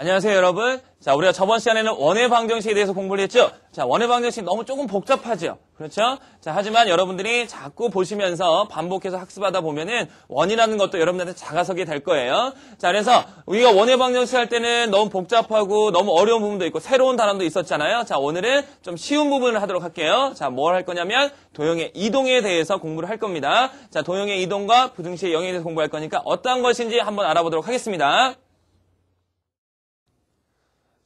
안녕하세요, 여러분. 자, 우리가 저번 시간에는 원의 방정식에 대해서 공부를 했죠? 자, 원의 방정식 너무 조금 복잡하죠? 그렇죠? 자, 하지만 여러분들이 자꾸 보시면서 반복해서 학습하다 보면은 원이라는 것도 여러분한테 들 작아서게 될 거예요. 자, 그래서 우리가 원의 방정식 할 때는 너무 복잡하고 너무 어려운 부분도 있고 새로운 단어도 있었잖아요. 자, 오늘은 좀 쉬운 부분을 하도록 할게요. 자, 뭘 할 거냐면 도형의 이동에 대해서 공부를 할 겁니다. 자, 도형의 이동과 부등식의 영에 대해서 공부할 거니까 어떤 것인지 한번 알아보도록 하겠습니다.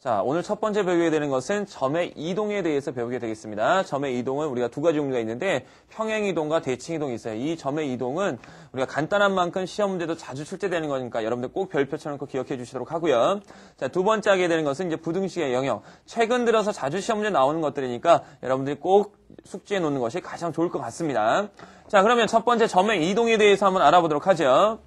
자, 오늘 첫 번째 배우게 되는 것은 점의 이동에 대해서 배우게 되겠습니다. 점의 이동은 우리가 두 가지 종류가 있는데 평행 이동과 대칭 이동이 있어요. 이 점의 이동은 우리가 간단한 만큼 시험 문제도 자주 출제되는 거니까 여러분들 꼭 별표 쳐놓고 기억해 주시도록 하고요. 자, 두 번째 하게 되는 것은 이제 부등식의 영역. 최근 들어서 자주 시험 문제 나오는 것들이니까 여러분들이 꼭 숙지해 놓는 것이 가장 좋을 것 같습니다. 자, 그러면 첫 번째 점의 이동에 대해서 한번 알아보도록 하죠.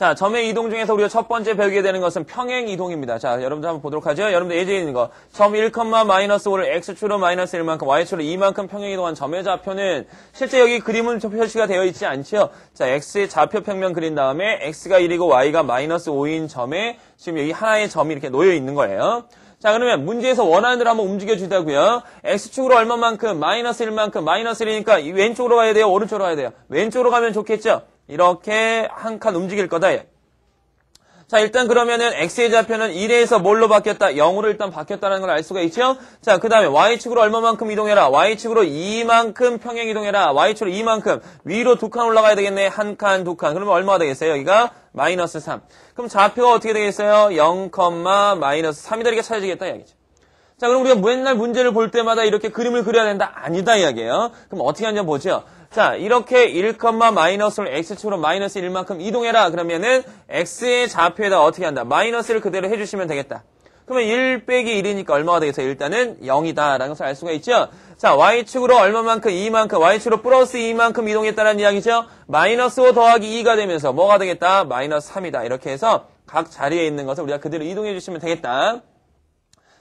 자, 점의 이동 중에서 우리가 첫 번째 배우게 되는 것은 평행 이동입니다. 자, 여러분들 한번 보도록 하죠. 여러분들 예제에 있는 거. 점 1, 마이너스 5를 x축으로 마이너스 1만큼, y축으로 2만큼 평행 이동한 점의 좌표는 실제 여기 그림은 표시가 되어 있지 않죠 자, x의 좌표 평면 그린 다음에 x가 1이고 y가 마이너스 5인 점에 지금 여기 하나의 점이 이렇게 놓여 있는 거예요. 자 그러면 문제에서 원하는 대로 한번 움직여 주다고요. x축으로 얼마만큼 마이너스 1만큼 마이너스 1이니까 왼쪽으로 가야 돼요. 오른쪽으로 가야 돼요. 왼쪽으로 가면 좋겠죠. 이렇게 한 칸 움직일 거다. 자, 일단 그러면은 x의 좌표는 1에서 뭘로 바뀌었다? 0으로 일단 바뀌었다는 걸 알 수가 있죠? 자, 그 다음에 y축으로 얼마만큼 이동해라? y축으로 2만큼 평행 이동해라. y축으로 2만큼. 위로 두 칸 올라가야 되겠네. 한 칸, 두 칸. 그러면 얼마가 되겠어요? 여기가 마이너스 3. 그럼 좌표가 어떻게 되겠어요? 0, 마이너스 3이다. 이렇게 찾아지겠다 이야기죠. 자, 그럼 우리가 맨날 문제를 볼 때마다 이렇게 그림을 그려야 된다? 아니다 이야기예요. 그럼 어떻게 하냐 보죠. 자, 이렇게 1, 마이너스를 x축으로 마이너스 1만큼 이동해라. 그러면은 x의 좌표에다 어떻게 한다? 마이너스를 그대로 해주시면 되겠다. 그러면 1 빼기 1이니까 얼마가 되겠어? 일단은 0이다라는 것을 알 수가 있죠. 자, y축으로 얼마만큼 2만큼, y축으로 플러스 2만큼 이동했다는 이야기죠. 마이너스 5 더하기 2가 되면서 뭐가 되겠다? 마이너스 3이다. 이렇게 해서 각 자리에 있는 것을 우리가 그대로 이동해 주시면 되겠다.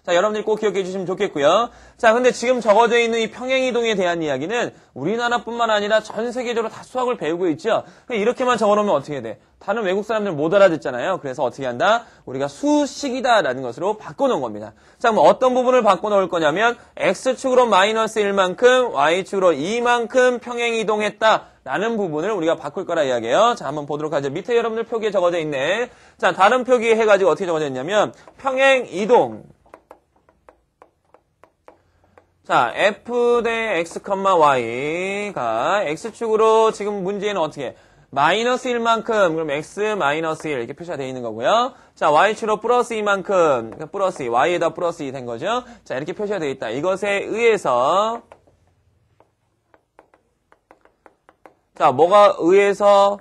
자, 여러분들이 꼭 기억해 주시면 좋겠고요. 자, 근데 지금 적어져 있는 이 평행이동에 대한 이야기는 우리나라뿐만 아니라 전 세계적으로 다 수학을 배우고 있죠. 그러니까 이렇게만 적어놓으면 어떻게 돼? 다른 외국 사람들 못 알아듣잖아요. 그래서 어떻게 한다? 우리가 수식이다라는 것으로 바꿔놓은 겁니다. 자, 그럼 어떤 부분을 바꿔놓을 거냐면 x축으로 마이너스 1만큼, y축으로 2만큼 평행이동했다. 라는 부분을 우리가 바꿀 거라 이야기해요. 자, 한번 보도록 하죠. 밑에 여러분들 표기에 적어져 있네. 자, 다른 표기에 해가지고 어떻게 적어져 있냐면 평행이동. 자, f 대 x, y가 x축으로 지금 문제는 어떻게 마이너스 1만큼 그럼 x 마이너스 1 이렇게 표시가 되어 있는 거고요. 자, y축으로 플러스 2만큼 그러니까 플러스 2, y에다 플러스 2 된 거죠. 자, 이렇게 표시가 되어 있다. 이것에 의해서 자, 뭐가 의해서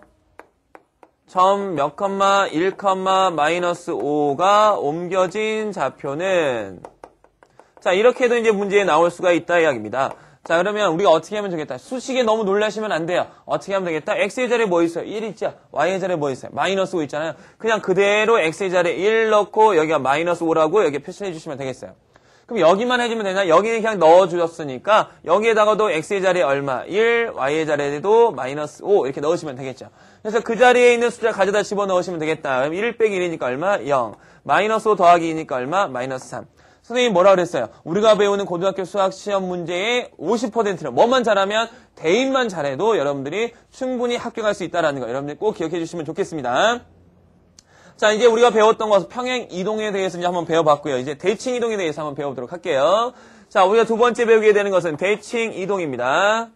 점 몇 컴마 1 컴마 마이너스 5가 옮겨진 좌표는 자, 이렇게도 해 이제 문제에 나올 수가 있다 이야기입니다. 자, 그러면 우리가 어떻게 하면 되겠다. 수식에 너무 놀라시면 안 돼요. 어떻게 하면 되겠다. x의 자리에 뭐 있어요? 1 있죠? y의 자리에 뭐 있어요? 마이너스 5 있잖아요. 그냥 그대로 x의 자리에 1 넣고 여기가 마이너스 5라고 여기 표시해 주시면 되겠어요. 그럼 여기만 해주면 되나? 여기는 그냥 넣어주셨으니까 여기에다가도 x의 자리에 얼마? 1, y의 자리에도 마이너스 5 이렇게 넣으시면 되겠죠. 그래서 그 자리에 있는 숫자 가져다 집어넣으시면 되겠다. 그럼 1 빼기 1이니까 얼마? 0. 마이너스 5 더하기 2니까 얼마? 마이너스 3. 선생님이 뭐라 그랬어요? 우리가 배우는 고등학교 수학 시험 문제의 5 0는 뭐만 잘하면 대입만 잘해도 여러분들이 충분히 합격할 수 있다라는 거 여러분들 꼭 기억해 주시면 좋겠습니다. 자, 이제 우리가 배웠던 것은 평행 이동에 대해서 이제 한번 배워봤고요. 이제 대칭 이동에 대해서 한번 배워보도록 할게요. 자, 우리가 두 번째 배우게 되는 것은 대칭 이동입니다.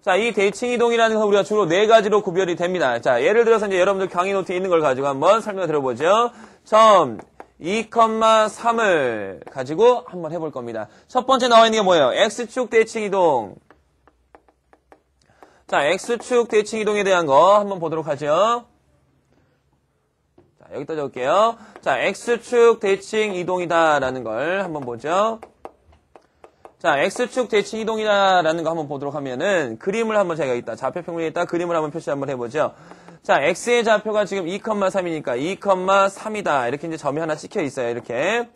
자, 이 대칭 이동이라는 것은 우리가 주로 네 가지로 구별이 됩니다. 자, 예를 들어서 이제 여러분들 강의 노트에 있는 걸 가지고 한번 설명을 들어보죠. 점, 2,3을 가지고 한번 해볼 겁니다. 첫 번째 나와 있는 게 뭐예요? X축 대칭 이동. 자, X축 대칭 이동에 대한 거 한번 보도록 하죠. 자, 여기다 적을게요. 자, X축 대칭 이동이다라는 걸 한번 보죠. 자, X축 대칭 이동이다라는 거 한번 보도록 하면은 그림을 한번 제가 있다. 좌표 평면에 있다 그림을 한번 표시 한번 해보죠. 자, x의 좌표가 지금 2,3이니까 2,3이다. 이렇게 이제 점이 하나 찍혀 있어요. 이렇게.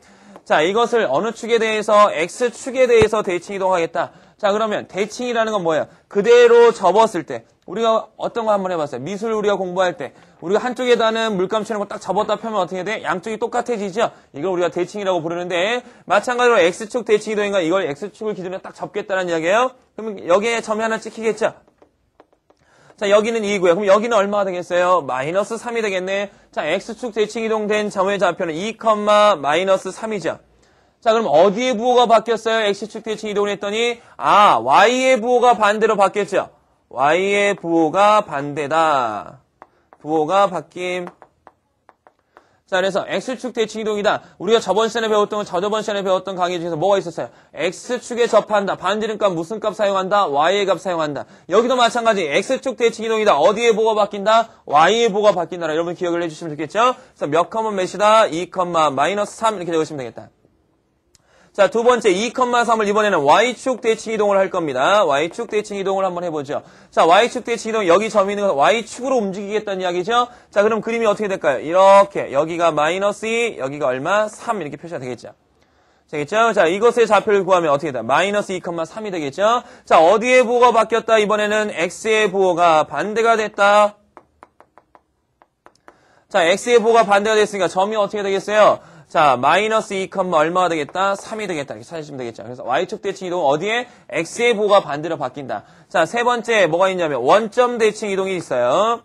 자, 이것을 어느 축에 대해서 x축에 대해서 대칭 이동하겠다. 자, 그러면 대칭이라는 건 뭐예요? 그대로 접었을 때 우리가 어떤 거 한번 해봤어요? 미술 우리가 공부할 때 우리가 한쪽에다는 물감 칠하는 거 딱 접었다 펴면 어떻게 돼? 양쪽이 똑같아지죠? 이걸 우리가 대칭이라고 부르는데 마찬가지로 x축 대칭 이동인가 이걸 x축을 기준으로 딱 접겠다는 이야기예요. 그러면 여기에 점이 하나 찍히겠죠? 자, 여기는 2고요. 그럼 여기는 얼마가 되겠어요? 마이너스 3이 되겠네. 자, X축 대칭 이동된 자 점의 좌표는 2, 마이너스 3이죠. 자, 그럼 어디에 부호가 바뀌었어요? X축 대칭 이동을 했더니 아, Y의 부호가 반대로 바뀌었죠. Y의 부호가 반대다. 부호가 바뀜 자, 그래서 X축 대칭 이동이다. 우리가 저번 시간에 배웠던, 저저번 시간에 배웠던 강의 중에서 뭐가 있었어요? X축에 접한다. 반지름값 무슨 값 사용한다? Y의 값 사용한다. 여기도 마찬가지. X축 대칭 이동이다. 어디에 보가 바뀐다? Y의 보가 바뀐다. 여러분 기억을 해주시면 좋겠죠? 그래서 몇 컴은 몇이다? 2, 마이너스 3 이렇게 적으시면 되겠다. 자, 두 번째 2,3을 이번에는 Y축 대칭 이동을 할 겁니다. Y축 대칭 이동을 한번 해보죠. 자, Y축 대칭 이동 여기 점이 있는 건 Y축으로 움직이겠다는 이야기죠. 자, 그럼 그림이 어떻게 될까요? 이렇게 여기가 마이너스 2, 여기가 얼마? 3 이렇게 표시가 되겠죠. 되겠죠? 자, 이것의 좌표를 구하면 어떻게 돼? 마이너스 2,3이 되겠죠? 자, 어디에 부호가 바뀌었다? 이번에는 x의 부호가 반대가 됐다. 자, x의 부호가 반대가 됐으니까 점이 어떻게 되겠어요? 자, 마이너스 2, 얼마가 되겠다? 3이 되겠다. 이렇게 찾으시면 되겠죠. 그래서 y축 대칭 이동 어디에? x의 보가 반대로 바뀐다. 자, 세 번째 뭐가 있냐면 원점 대칭 이동이 있어요.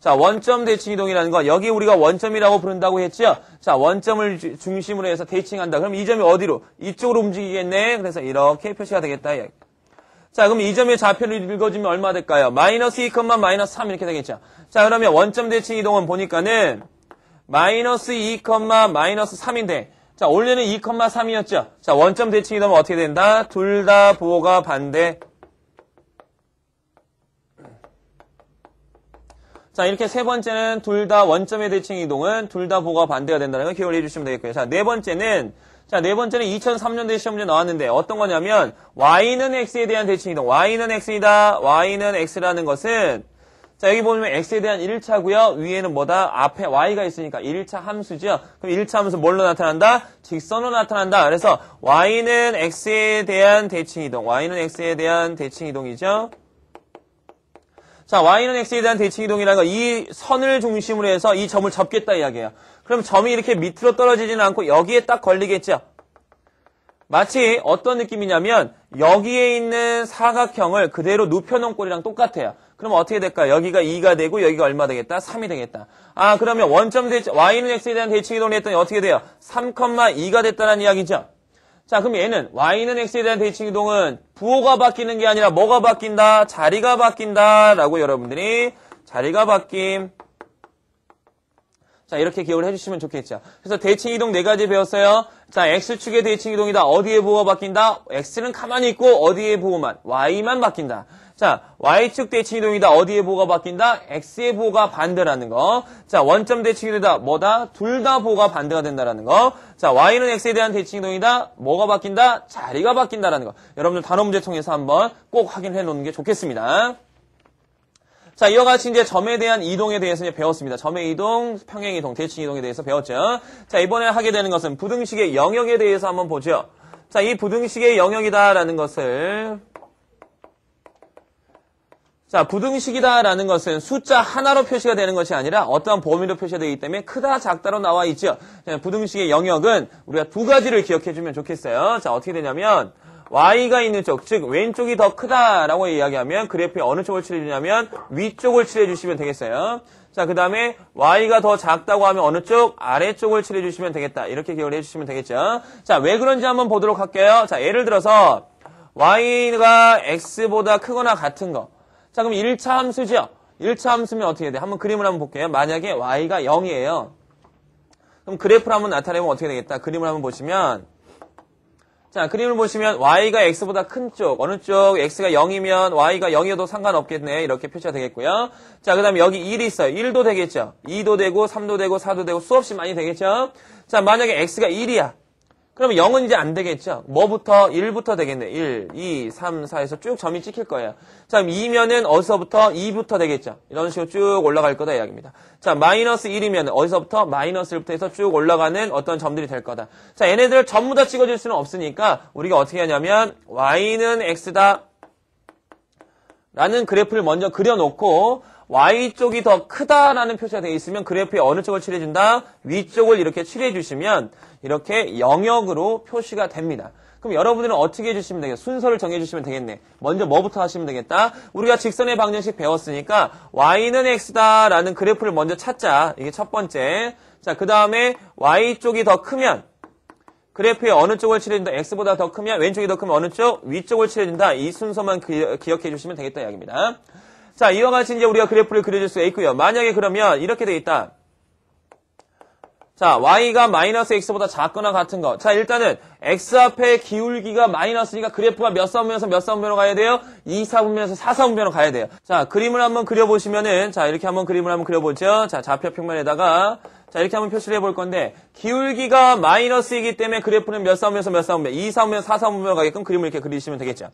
자, 원점 대칭 이동이라는 건 여기 우리가 원점이라고 부른다고 했죠? 자, 원점을 중심으로 해서 대칭한다. 그럼 이 점이 어디로? 이쪽으로 움직이겠네. 그래서 이렇게 표시가 되겠다. 예. 자, 그럼 이 점의 좌표를 읽어주면 얼마 될까요? 마이너스 2, 마이너스 3 이렇게 되겠죠. 자, 그러면 원점 대칭 이동은 보니까는 마이너스 2, 마이너스 3인데 자 원래는 2, 3이었죠. 자 원점 대칭이 되면 어떻게 된다? 둘다 부호가 반대. 자 이렇게 세 번째는 둘 다 원점의 대칭 이동은 둘다 부호가 반대가 된다는 걸 기억을 해주시면 되겠고요. 자네 번째는 자, 네 번째는 2003년도에 시험문제 나왔는데 어떤 거냐면 y는 x에 대한 대칭이동. y는 x이다. y는 x라는 것은 자, 여기 보면 x에 대한 1차고요. 위에는 뭐다? 앞에 y가 있으니까 1차 함수죠. 그럼 1차 함수 뭘로 나타난다? 직선으로 나타난다. 그래서 y는 x에 대한 대칭 이동. y는 x에 대한 대칭 이동이죠. 자, y는 x에 대한 대칭 이동이라는 건 이 선을 중심으로 해서 이 점을 접겠다 이야기예요. 그럼 점이 이렇게 밑으로 떨어지지는 않고 여기에 딱 걸리겠죠. 마치 어떤 느낌이냐면 여기에 있는 사각형을 그대로 눕혀놓은 꼴이랑 똑같아요. 그럼 어떻게 될까? 여기가 2가 되고 여기가 얼마 되겠다? 3이 되겠다. 아 그러면 원점 대칭 y는 x에 대한 대칭 이동을 했더니 어떻게 돼요? 3,2가 됐다는 이야기죠. 자 그럼 얘는 y는 x에 대한 대칭 이동은 부호가 바뀌는 게 아니라 뭐가 바뀐다? 자리가 바뀐다라고 여러분들이 자리가 바뀜 자, 이렇게 기억을 해주시면 좋겠죠. 그래서 대칭 이동 네 가지 배웠어요. 자, X축의 대칭 이동이다. 어디에 부호가 바뀐다? X는 가만히 있고 어디에 부호만 Y만 바뀐다. 자, y축 대칭 이동이다. 어디에 보가 바뀐다? x의 보가 반대라는 거. 자, 원점 대칭 이동이다. 뭐다? 둘 다 보가 반대가 된다라는 거. 자, y는 x에 대한 대칭 이동이다. 뭐가 바뀐다? 자리가 바뀐다라는 거. 여러분들 단어 문제 통해서 한번 꼭 확인해 놓는 게 좋겠습니다. 자, 이와 같이 이제 점에 대한 이동에 대해서 이제 배웠습니다. 점의 이동, 평행 이동, 대칭 이동에 대해서 배웠죠. 자, 이번에 하게 되는 것은 부등식의 영역에 대해서 한번 보죠. 자, 이 부등식의 영역이다라는 것을 자, 부등식이다라는 것은 숫자 하나로 표시가 되는 것이 아니라 어떠한 범위로 표시되기 가 때문에 크다, 작다로 나와 있죠. 부등식의 영역은 우리가 두 가지를 기억해주면 좋겠어요. 자, 어떻게 되냐면 y가 있는 쪽, 즉 왼쪽이 더 크다라고 이야기하면 그래프에 어느 쪽을 칠해주냐면 위쪽을 칠해주시면 되겠어요. 자, 그 다음에 y가 더 작다고 하면 어느 쪽? 아래쪽을 칠해주시면 되겠다. 이렇게 기억을 해주시면 되겠죠. 자, 왜 그런지 한번 보도록 할게요. 자, 예를 들어서 y가 x보다 크거나 같은 거. 자, 그럼 1차 함수죠? 1차 함수면 어떻게 돼? 한번 그림을 한번 볼게요. 만약에 y가 0이에요. 그럼 그래프를 한번 나타내면 어떻게 되겠다? 그림을 한번 보시면 자, 그림을 보시면 y가 x보다 큰 쪽, 어느 쪽 x가 0이면 y가 0이어도 상관없겠네. 이렇게 표시가 되겠고요. 자, 그 다음에 여기 1이 있어요. 1도 되겠죠. 2도 되고, 3도 되고, 4도 되고, 수없이 많이 되겠죠. 자, 만약에 x가 1이야. 그러면 0은 이제 안 되겠죠. 뭐부터 1부터 되겠네. 1, 2, 3, 4에서 쭉 점이 찍힐 거예요. 자, 2면은 어디서부터 2부터 되겠죠. 이런 식으로 쭉 올라갈 거다 이야기입니다. 자, 마이너스 1이면 어디서부터 마이너스 1부터 해서 쭉 올라가는 어떤 점들이 될 거다. 자, 얘네들을 전부 다 찍어줄 수는 없으니까 우리가 어떻게 하냐면 y는 x다 라는 그래프를 먼저 그려놓고 y쪽이 더 크다라는 표시가 되어 있으면 그래프의 어느 쪽을 칠해준다? 위쪽을 이렇게 칠해주시면 이렇게 영역으로 표시가 됩니다. 그럼 여러분들은 어떻게 해주시면 되겠어 순서를 정해주시면 되겠네. 먼저 뭐부터 하시면 되겠다? 우리가 직선의 방정식 배웠으니까 y는 x다 라는 그래프를 먼저 찾자. 이게 첫 번째. 자, 그 다음에 y쪽이 더 크면 그래프의 어느 쪽을 칠해준다. x보다 더 크면 왼쪽이 더 크면 어느 쪽? 위쪽을 칠해준다. 이 순서만 기, 기억해주시면 되겠다 이야기입니다. 자, 이와 같이 이제 우리가 그래프를 그려줄 수가 있고요. 만약에 그러면 이렇게 돼 있다. 자, y가 마이너스 x보다 작거나 같은 거. 자, 일단은 x 앞에 기울기가 마이너스니까 그래프가 몇 사분면에서 몇 사분면으로 가야 돼요? 2사분면에서 4사분면으로 가야 돼요. 자, 그림을 한번 그려보시면은 자, 이렇게 한번 그림을 한번 그려보죠. 자, 좌표 평면에다가 자, 이렇게 한번 표시를 해볼 건데 기울기가 마이너스이기 때문에 그래프는 몇 사분면에서 몇 사분면, 2사분면, 4사분면 으로 가게끔 그림을 이렇게 그리시면 되겠죠.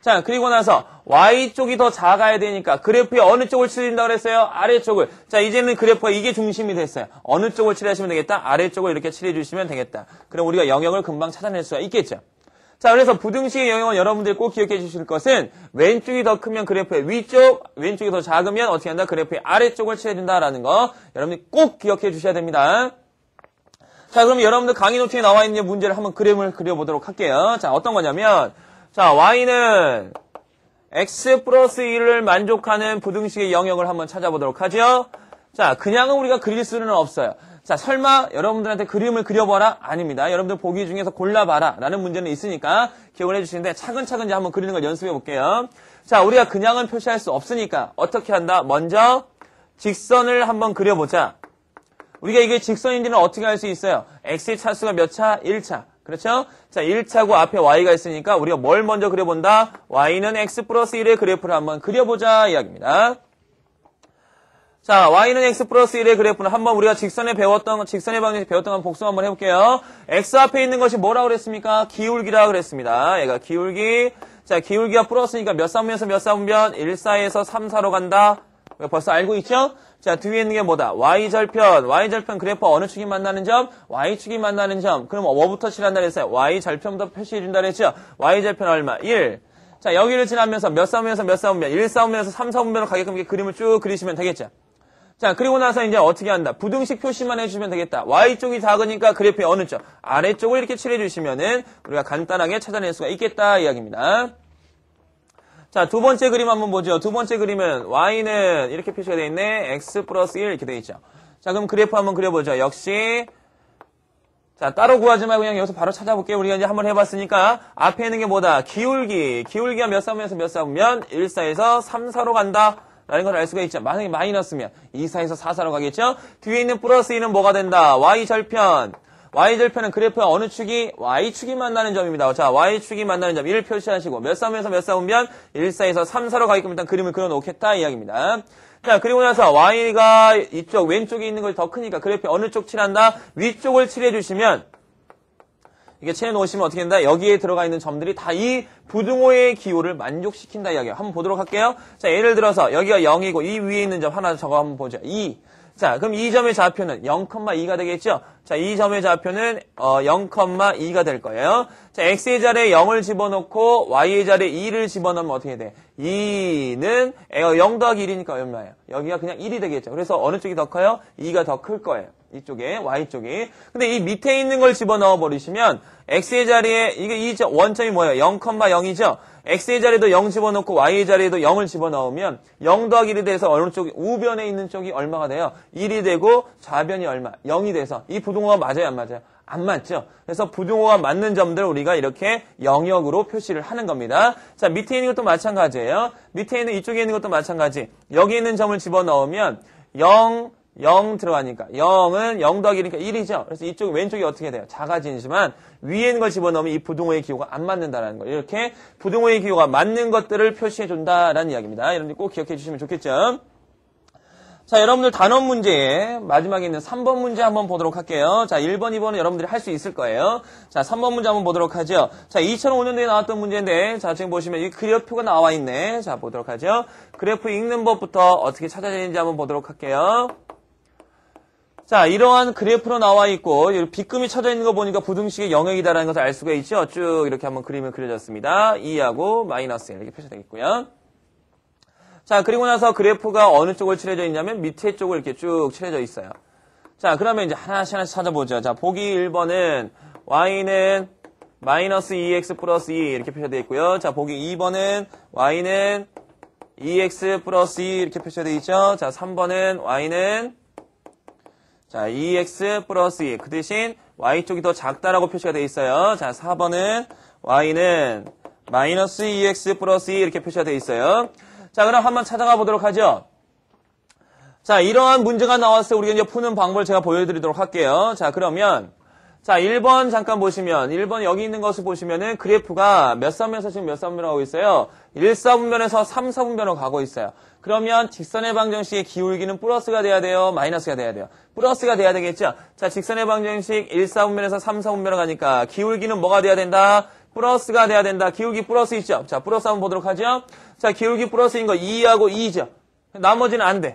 자, 그리고 나서 Y쪽이 더 작아야 되니까 그래프의 어느 쪽을 칠한다고 그랬어요? 아래쪽을. 자, 이제는 그래프가 이게 중심이 됐어요. 어느 쪽을 칠하시면 되겠다? 아래쪽을 이렇게 칠해주시면 되겠다. 그럼 우리가 영역을 금방 찾아낼 수가 있겠죠. 자, 그래서 부등식의 영역은 여러분들이 꼭 기억해 주실 것은 왼쪽이 더 크면 그래프의 위쪽, 왼쪽이 더 작으면 어떻게 한다? 그래프의 아래쪽을 칠해야 된다라는 거 여러분이 꼭 기억해 주셔야 됩니다. 자, 그럼 여러분들 강의 노트에 나와 있는 문제를 한번 그림을 그려보도록 할게요. 자, 어떤 거냐면 자, y는 x 플러스 1을 만족하는 부등식의 영역을 한번 찾아보도록 하죠. 자, 그냥은 우리가 그릴 수는 없어요. 자, 설마 여러분들한테 그림을 그려봐라? 아닙니다. 여러분들 보기 중에서 골라봐라. 라는 문제는 있으니까 기억을 해주시는데 차근차근 이제 한번 그리는 걸 연습해 볼게요. 자, 우리가 그냥은 표시할 수 없으니까 어떻게 한다? 먼저 직선을 한번 그려보자. 우리가 이게 직선인지는 어떻게 알수 있어요? x의 차수가 몇 차? 1차. 그렇죠? 자, 1차고 앞에 y가 있으니까 우리가 뭘 먼저 그려본다? y는 x 플러스 1의 그래프를 한번 그려보자 이야기입니다. 자, y는 x 플러스 1의 그래프는 한번 우리가 직선에 배웠던, 직선의 방정식 배웠던 건복습 한번 해볼게요. x 앞에 있는 것이 뭐라고 그랬습니까? 기울기라 그랬습니다. 얘가 기울기. 자, 기울기가 플러스니까 몇 사분면에서 몇 사분면? 1, 4에서 3, 사로 간다. 네, 벌써 알고 있죠? 자, 뒤에 있는 게 뭐다? y절편. y절편 그래프 어느 축이 만나는 점? y축이 만나는 점. 그럼 뭐부터 칠한다 그랬어요? y절편부터 표시해준다 그랬죠? y절편 얼마? 1. 자, 여기를 지나면서 몇 사분면에서 몇 사분면, 1 사분면에서 3 사분면으로 가게끔 그림을 쭉 그리시면 되겠죠? 자, 그리고 나서 이제 어떻게 한다? 부등식 표시만 해주시면 되겠다. y쪽이 작으니까 그래프의 어느 쪽? 아래쪽을 이렇게 칠해주시면은 우리가 간단하게 찾아낼 수가 있겠다 이야기입니다. 자, 두 번째 그림 한번 보죠. 두 번째 그림은 y는 이렇게 표시가 되어 있네. x 플러스 1 이렇게 되어 있죠. 자, 그럼 그래프 한번 그려보죠. 역시 자, 따로 구하지 말고 그냥 여기서 바로 찾아볼게요. 우리가 이제 한번 해봤으니까 앞에 있는 게 뭐다? 기울기. 기울기가 몇 사분에서 몇 사분면 1사에서 3, 4로 간다. 라는 걸 알 수가 있죠. 만약에 마이너스면 2사에서 4, 사로 가겠죠. 뒤에 있는 플러스 2는 뭐가 된다? y 절편. y절편은 그래프의 어느 축이 y축이 만나는 점입니다. 자, y축이 만나는 점 1을 표시하시고 몇 3에서 몇 4오면 1 4에서 3, 4로 가게끔 일단 그림을 그려놓겠다 이야기입니다. 자, 그리고 나서 y가 이쪽 왼쪽에 있는 걸 더 크니까 그래프의 어느 쪽 칠한다? 위쪽을 칠해주시면 이게 채해놓으시면 어떻게 된다? 여기에 들어가 있는 점들이 다 이 부등호의 기호를 만족시킨다 이야기예요. 한번 보도록 할게요. 자, 예를 들어서 여기가 0이고 이 위에 있는 점 하나 저거 한번 보죠. 2. 자, 그럼 이 점의 좌표는 0,2가 되겠죠? 자, 이 점의 좌표는 어, 0,2가 될 거예요. 자, x의 자리에 0을 집어넣고 y의 자리에 2를 집어넣으면 어떻게 돼? 2는 0 어, 더하기 1이니까 얼마예요? 여기가 그냥 1이 되겠죠. 그래서 어느 쪽이 더 커요? 2가 더 클 거예요. 이쪽에 y쪽이. 근데 이 밑에 있는 걸 집어넣어 버리시면 x의 자리에 이게 이 원점이 뭐예요? 0,0이죠. x의 자리에도 0 집어넣고 y의 자리에도 0을 집어넣으면 0 더하기 1이 돼서 어느 쪽이 우변에 있는 쪽이 얼마가 돼요? 1이 되고 좌변이 얼마? 0이 돼서 이 부등호가 맞아요, 안 맞아요? 안 맞죠? 그래서 부등호가 맞는 점들 우리가 이렇게 영역으로 표시를 하는 겁니다. 자, 밑에 있는 것도 마찬가지예요. 밑에 있는 이쪽에 있는 것도 마찬가지. 여기 있는 점을 집어넣으면 0 0 들어가니까 0은 0 더하기니까 1이죠. 그래서 이쪽 왼쪽이 어떻게 돼요? 작아지지만 위에 있는 걸 집어넣으면 이 부등호의 기호가 안 맞는다라는 거. 이렇게 부등호의 기호가 맞는 것들을 표시해 준다라는 이야기입니다. 여러분들 꼭 기억해 주시면 좋겠죠. 자, 여러분들 단원 문제 마지막에 있는 3번 문제 한번 보도록 할게요. 자, 1번, 2번은 여러분들이 할 수 있을 거예요. 자, 3번 문제 한번 보도록 하죠. 자, 2005년도에 나왔던 문제인데 자, 지금 보시면 이 그래프가 나와 있네. 자, 보도록 하죠. 그래프 읽는 법부터 어떻게 찾아내는지 한번 보도록 할게요. 자, 이러한 그래프로 나와 있고, 빗금이 쳐져 있는 거 보니까 부등식의 영역이다라는 것을 알 수가 있죠. 쭉 이렇게 한번 그림을 그려졌습니다. 2하고 e 마이너스 1 이렇게 표시되겠고요. 자, 그리고 나서 그래프가 어느 쪽을 칠해져 있냐면 밑에 쪽을 이렇게 쭉 칠해져 있어요. 자, 그러면 이제 하나씩 하나씩 찾아보죠. 자, 보기 1번은 y는 마이너스 2x e 플러스 2 e 이렇게 표시되어 있고요. 자, 보기 2번은 y는 2x 플러스 2 이렇게 표시되어 있죠. 자, 3번은 y는 자, EX 플러스 2. E. 그 대신 Y쪽이 더 작다라고 표시가 되어 있어요. 자, 4번은 Y는 마이너스 EX 플러스 2 e 이렇게 표시가 되어 있어요. 자, 그럼 한번 찾아가 보도록 하죠. 자, 이러한 문제가 나왔을 때 우리가 이제 푸는 방법을 제가 보여드리도록 할게요. 자, 그러면 자, 1번 잠깐 보시면, 1번 여기 있는 것을 보시면은 그래프가 몇 썸에서 지금 몇 썸으로 가고 있어요? 1사분면에서 3사분면으로 가고 있어요. 그러면 직선의 방정식의 기울기는 플러스가 돼야 돼요? 마이너스가 돼야 돼요? 플러스가 돼야 되겠죠? 자, 직선의 방정식 1사분면에서 3사분면으로 가니까 기울기는 뭐가 돼야 된다? 플러스가 돼야 된다. 기울기 플러스 있죠? 자, 플러스 한번 보도록 하죠. 자, 기울기 플러스인 거 2하고 2죠? 나머지는 안 돼.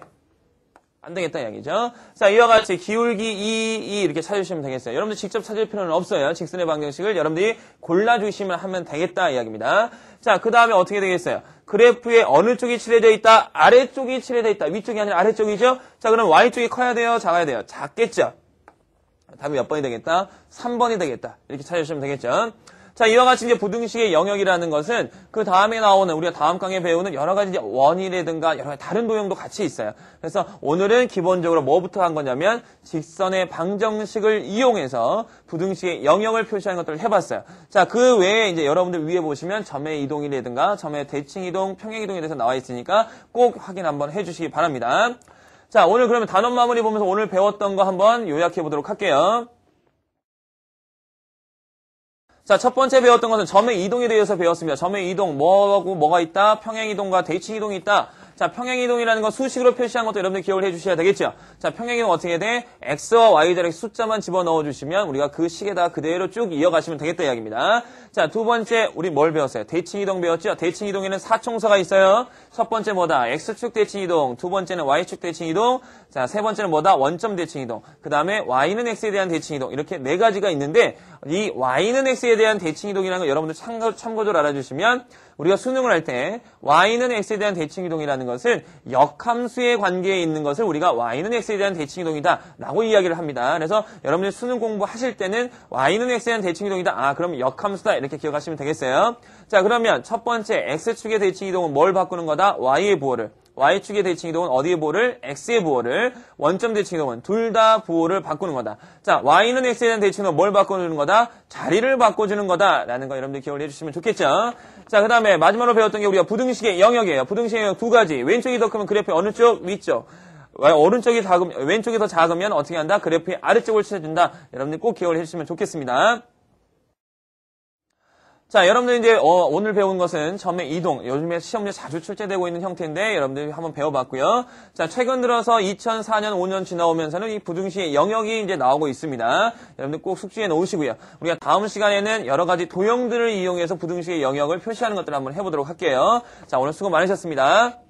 안 되겠다 이야기죠. 자, 이와 같이 기울기 2, 2 이렇게 찾으시면 되겠어요. 여러분들 직접 찾을 필요는 없어요. 직선의 방정식을 여러분들이 골라주시면 하면 되겠다 이야기입니다. 자, 그 다음에 어떻게 되겠어요? 그래프의 어느 쪽이 칠해져 있다? 아래쪽이 칠해져 있다. 위쪽이 아니라 아래쪽이죠? 자, 그럼 Y쪽이 커야 돼요? 작아야 돼요? 작겠죠? 답이 몇 번이 되겠다? 3번이 되겠다. 이렇게 찾으시면 되겠죠. 자, 이와 같이 이제 부등식의 영역이라는 것은 그 다음에 나오는 우리가 다음 강에 배우는 여러 가지 원이라든가 여러 가지 다른 도형도 같이 있어요. 그래서 오늘은 기본적으로 뭐부터 한 거냐면 직선의 방정식을 이용해서 부등식의 영역을 표시하는 것들을 해봤어요. 자, 그 외에 이제 여러분들 위에 보시면 점의 이동이라든가 점의 대칭 이동, 평행 이동에 대해서 나와 있으니까 꼭 확인 한번 해주시기 바랍니다. 자, 오늘 그러면 단원 마무리 보면서 오늘 배웠던 거 한번 요약해 보도록 할게요. 자, 첫 번째 배웠던 것은 점의 이동에 대해서 배웠습니다. 점의 이동, 뭐하고 뭐가 있다? 평행이동과 대칭이동이 있다. 자, 평행이동이라는 거 수식으로 표시한 것도 여러분들 기억을 해주셔야 되겠죠. 자, 평행이동 어떻게 돼? x와 y 자리 숫자만 집어넣어 주시면 우리가 그 식에다 그대로 쭉 이어가시면 되겠다 이야기입니다. 자, 두 번째 우리 뭘 배웠어요? 대칭이동 배웠죠? 대칭이동에는 사총사가 있어요. 첫 번째 뭐다? x축 대칭이동. 두 번째는 y축 대칭이동. 자, 세 번째는 뭐다? 원점 대칭이동. 그 다음에 y는 x에 대한 대칭이동. 이렇게 네 가지가 있는데 이 y는 x에 대한 대칭이동이라는 걸 여러분들 참고, 참고적으로 알아주시면 우리가 수능을 할 때 y는 x에 대한 대칭이동이라는 관계는 것은 역함수의 관계에 있는 것을 우리가 y는 x에 대한 대칭이동이다 라고 이야기를 합니다. 그래서 여러분들 수능 공부하실 때는 y는 x에 대한 대칭이동이다. 아 그럼 역함수다 이렇게 기억하시면 되겠어요. 자 그러면 첫 번째 x축의 대칭이동은 뭘 바꾸는 거다? y의 부호를. Y축의 대칭 이동은 어디에 부호를? X의 부호를. 원점 대칭 이동은 둘 다 부호를 바꾸는 거다. 자, Y는 X에 대한 대칭 이동은 뭘 바꿔주는 거다? 자리를 바꿔주는 거다라는 거 여러분들 기억을 해주시면 좋겠죠. 자, 그 다음에 마지막으로 배웠던 게 우리가 부등식의 영역이에요. 부등식의 영역 두 가지. 왼쪽이 더 크면 그래프의 어느 쪽? 위쪽. 오른쪽이 작으면, 왼쪽이 더 작으면 어떻게 한다? 그래프의 아래쪽을 칠해준다. 여러분들 꼭 기억을 해주시면 좋겠습니다. 자, 여러분들 이제 어, 오늘 배운 것은 점의 이동, 요즘에 시험에 자주 출제되고 있는 형태인데 여러분들 이 한번 배워봤고요. 자, 최근 들어서 2004년, 5년 지나오면서는 이부등식의 영역이 이제 나오고 있습니다. 여러분들 꼭 숙지해 놓으시고요. 우리가 다음 시간에는 여러 가지 도형들을 이용해서 부등식의 영역을 표시하는 것들을 한번 해보도록 할게요. 자, 오늘 수고 많으셨습니다.